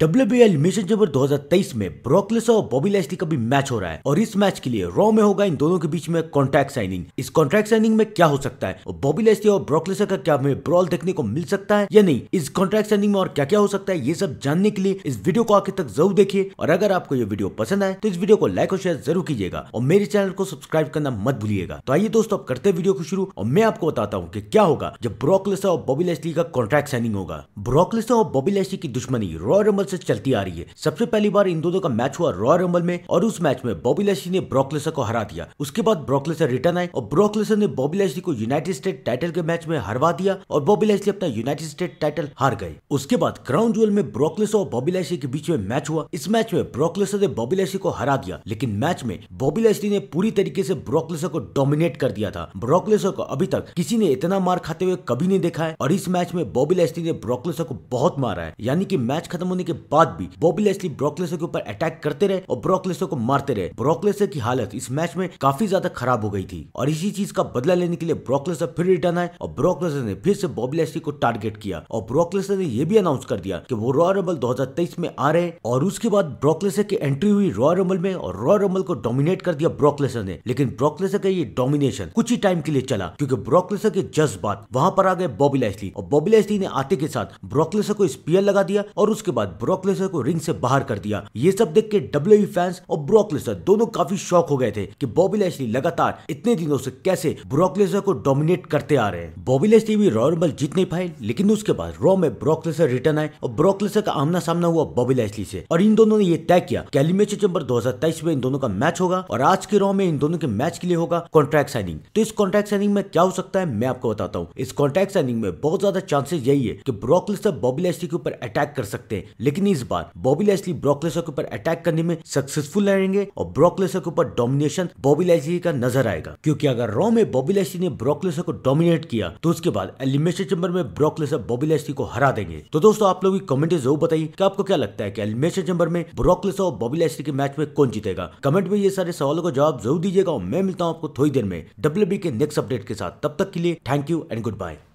डब्ल्यूबीएल mission जबर 2023 में ब्रोकलेस और बॉबी लेस्टी का भी मैच हो रहा है और इस मैच के लिए रॉ में होगा इन दोनों के बीच में कॉन्ट्रैक्ट साइनिंग इस कॉन्ट्रैक्ट साइनिंग में क्या हो सकता है और बॉबी लेस्टी और ब्रोकलेसर का क्या हमें ब्रॉल देखने को मिल सकता है या नहीं इस कॉन्ट्रैक्ट साइनिंग में और क्या क्या हो सकता है ये सब जानने के लिए इस वीडियो को आखिर तक जरूर देखिए और अगर आपको ये वीडियो पसंद आए तो इस वीडियो को लाइक और शेयर जरूर कीजिएगा और मेरे चैनल को सब्सक्राइब करना मत भूलिएगा तो आइए दोस्तों करते वीडियो को शुरू और मैं आपको बताता हूँ की क्या होगा जब ब्रोकलेसा और बॉबी लेस्टी का कॉन्ट्रैक्ट साइनिंग होगा ब्रोकलेसा और बॉबी लेस्टी की दुश्मनी रॉ रंबल से चलती आ रही है सबसे पहली बार इन दोनों का मैच हुआ रॉयल रंबल में और उस मैच में बॉबी लेसली ने ब्रॉकलेसर को हरा दिया उसके बाद ब्रॉकलेसर रिटर्न आए और ब्रॉकलेसर ने बॉबी लेसली को यूनाइटेड स्टेट टाइटल के मैच में हरवा दिया और बॉबी लेसली अपना यूनाइटेड स्टेट टाइटल हार गए उसके बाद क्राउन जुअल में ब्रॉकलेसर और बॉबी लेसली के बीच में मैच हुआ इस मैच में ब्रॉकलेसर ने बॉबी लेसली को हरा दिया लेकिन मैच में बॉबी लेसली ने पूरी तरीके से ब्रॉकलेसर को डोमिनेट कर दिया था ब्रॉकलेसर को अभी तक किसी ने इतना मार खाते हुए कभी नहीं देखा है और इस मैच में बॉबी लेसली ने ब्रॉकलेसर को बहुत मारा है यानी कि मैच खत्म होने के बाद भी बॉबी लेस्ली ब्रोकलेसर के ऊपर अटैक करते रहे और ब्रोकलेसर को मारते रहे ब्रोकलेसर की हालत इस मैच में काफी ज्यादा खराब हो गई थी और इसी चीज का बदला लेने के लिए ब्रोकलेसर फिर रिटर्न आए और ब्रोकलेसर ने फिर से बॉबी लेस्ली को टारगेट किया और ब्रोकलेसर ने यह भी अनाउंस कर दिया कि वो रॉयल रंबल 2023 में आ रहे और उसके बाद ब्रोकलेसर की एंट्री हुई रॉयल रंबल में और रॉयल रंबल को डोमिनेट कर दिया ब्रोकलेसर ने लेकिन ब्रोकलेसर का ये डोमिनेशन कुछ ही टाइम के लिए चला क्योंकि ब्रोकलेसर के बाद वहां पर आ गए बॉबी लेस्ली और बॉबी लेस्ली ने आते के साथ ब्रोकलेसर को स्पीयर लगा दिया और उसके बाद ब्रोकलेसर को रिंग से बाहर कर दिया ये सब देख के डब्ल्यू फैंस e और ब्रोकलेसर दोनों काफी शौक हो गए थे कि बॉबी लेस्ली लगातार इतने दिनों से कैसे ब्रोकलेसर को डोमिनेट करते आ रहे हैं बॉबी लेस्ली भी रॉयल रंबल जीत नहीं पाए लेकिन उसके बाद रॉ में ब्रोकलेसर रिटर्न आए और ब्रोकलेसर का आमना सामना हुआ बॉबी लेस्ली से और इन दोनों ने ये तय किया कि एलिमेशन चैम्बर 2023 में इन दोनों का मैच होगा और आज के रॉ में इन दोनों के मैच के लिए होगा कॉन्ट्रैक्ट साइनिंग तो इस कॉन्ट्रैक्ट साइनिंग में क्या हो सकता है मैं आपको बताता हूँ इस कॉन्ट्रैक्ट साइनिंग में बहुत ज्यादा चांसेस यही है कि ब्रोकलेसर बॉबी लेस्ली के ऊपर अटैक कर सकते हैं लेकिन इस बार बॉबी लैसली ब्रॉक के ऊपर अटैक करने में सक्सेसफुल रहेंगे और ब्रॉक के ऊपर डोमिनेशन बॉबी लैसली का नजर आएगा क्योंकि अगर रॉ में बॉबी लैसली ने ब्रॉक को डोमिनेट किया तो उसके बाद एलिमिनेशन चैम्बर में ब्रॉक बॉबी लैसली को हरा देंगे तो दोस्तों आप लोग कमेंट जरूर बताइए कि आपको क्या लगता है कि एलिमिनेशन चैम्बर में ब्रॉक और बॉबी लैसली के मैच में कौन जीतेगा कमेंट में ये सारे सवालों का जवाब जरूर दीजिएगा और मैं मिलता हूँ आपको थोड़ी देर में डब्ल्यू के नेक्स्ट अपडेट के साथ तब तक के लिए thank you and good bye